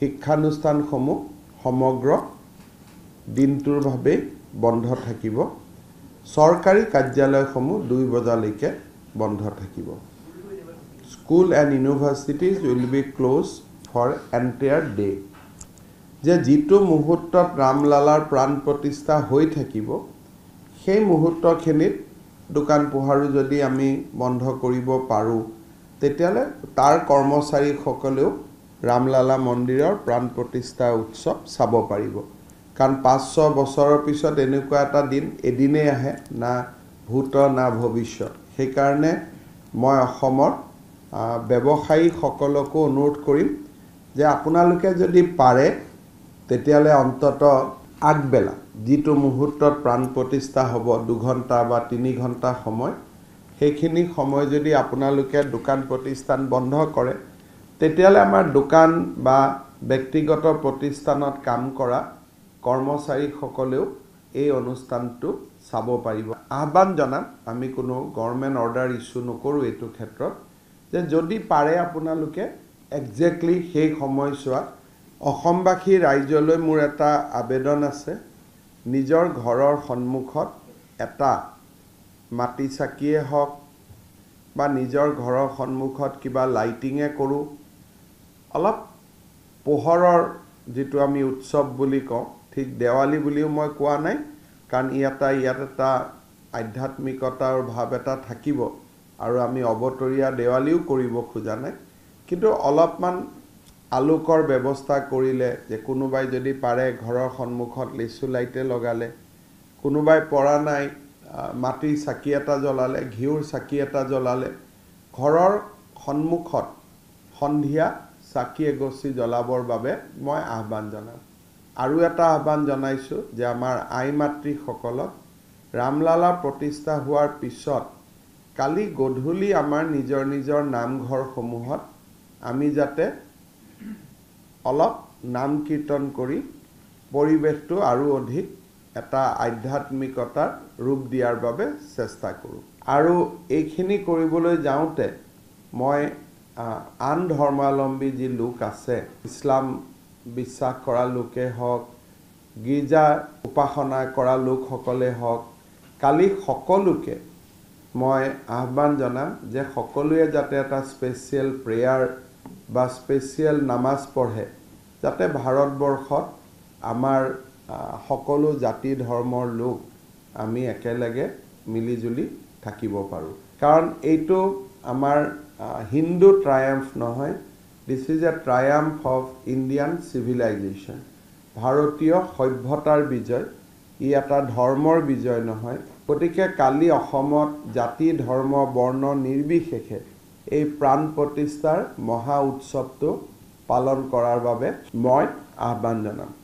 শিক্ষানুষ্ঠানসমূহ সমগ্ৰ দিনটোৰ বাবেই বন্ধ থাকিব চৰকাৰী কাৰ্যালয়সমূহ দুই বজালৈকে বন্ধ থাকিব school and universities will be closed for entire day যে যিটো মুহূৰ্তত ৰামলালাৰ প্ৰাণ প্ৰতিষ্ঠা হৈ থাকিব সেই মুহূৰ্তখিনিত দোকান পোহাৰো যদি আমি বন্ধ কৰিব পাৰোঁ তেতিয়াহ'লে তাৰ কৰ্মচাৰীসকলেও ৰামলালা মন্দিৰৰ প্ৰাণ প্ৰতিষ্ঠা উৎসৱ চাব পাৰিব কাৰণ পাঁচ ছয় বছৰৰ পিছত এনেকুৱা এটা দিন এদিনেই আহে না ভূত না ভৱিষ্যত সেইকাৰণে মই অসমৰ ব্যৱসায়ীসকলকো অনুৰোধ কৰিম যে আপোনালোকে যদি পাৰে তেতিয়াহ'লে অন্ততঃ আগবেলা যিটো মুহূৰ্তত প্ৰাণ প্ৰতিষ্ঠা হ'ব দুঘণ্টা বা তিনি ঘণ্টা সময় সেইখিনি সময় যদি আপোনালোকে দোকান প্ৰতিষ্ঠান বন্ধ কৰে তেতিয়াহ'লে আমাৰ দোকান বা ব্যক্তিগত প্ৰতিষ্ঠানত কাম কৰা কৰ্মচাৰীসকলেও এই অনুষ্ঠানটো চাব পাৰিব আহ্বান জনাম আমি কোনো গভৰ্ণমেণ্ট অৰ্ডাৰ ইছ্যু নকৰোঁ এইটো ক্ষেত্ৰত যে যদি পাৰে আপোনালোকে একজেক্টলি সেই সময়ছোৱাত অসমবাসী ৰাইজলৈ মোৰ এটা আবেদন আছে নিজৰ ঘৰৰ সন্মুখত এটা মাটি চাকিয়ে হওক বা নিজৰ ঘৰৰ সন্মুখত কিবা লাইটিঙে কৰোঁ অলপ পোহৰৰ যিটো আমি উৎসৱ বুলি কওঁ ঠিক দেৱালী বুলিও মই কোৱা নাই কাৰণ ই ইয়াত এটা আধ্যাত্মিকতাৰ ভাৱ এটা থাকিব আৰু আমি অৱতৰীয়া দেৱালীও কৰিব খোজা নাই কিন্তু অলপমান আলোকৰ ব্যৱস্থা কৰিলে যে কোনোবাই যদি পাৰে ঘৰৰ সন্মুখত লিচু লাইটে লগালে কোনোবাই পৰা নাই মাটিৰ চাকি এটা জ্বলালে ঘিউৰ চাকি এটা জ্বলালে ঘৰৰ সন্মুখত সন্ধিয়া চাকি এগছি জ্বলাবৰ বাবে মই আহ্বান জনাম আৰু এটা আহ্বান জনাইছোঁ যে আমাৰ আই মাতৃসকলক ৰামলালা প্ৰতিষ্ঠা হোৱাৰ পিছত কালি গধূলি আমাৰ নিজৰ নিজৰ নামঘৰসমূহত আমি যাতে অলপ নাম কীৰ্তন কৰি পৰিৱেশটো আৰু অধিক এটা আধ্যাত্মিকতাৰ ৰূপ দিয়াৰ বাবে চেষ্টা কৰোঁ আৰু এইখিনি কৰিবলৈ যাওঁতে মই আন ধৰ্মাৱলম্বী যি লোক আছে ইছলাম বিশ্বাস কৰা লোকে হওক গীৰ্জা উপাসনা কৰা লোকসকলে হওক কালি সকলোকে মই আহ্বান জনাম যে সকলোৱে যাতে এটা স্পেচিয়েল প্ৰেয়াৰ বা স্পেচিয়েল নামাজ পঢ়ে যাতে ভাৰতবৰ্ষত আমাৰ সকলো জাতি ধৰ্মৰ লোক আমি একেলগে মিলিজুলি থাকিব পাৰোঁ কাৰণ এইটো আমাৰ হিন্দু ট্ৰায়াম্ফ নহয় this is a triumph of Indian civilisation ভাৰতীয় সভ্যতাৰ বিজয় ই এটা ধৰ্মৰ বিজয় নহয় গতিকে কালি অসমত জাতি ধৰ্ম বৰ্ণ নিৰ্বিশেষে এই প্ৰাণ প্ৰতিষ্ঠাৰ মহা উৎসৱটো পালন কৰাৰ বাবে মই আহ্বান জনাম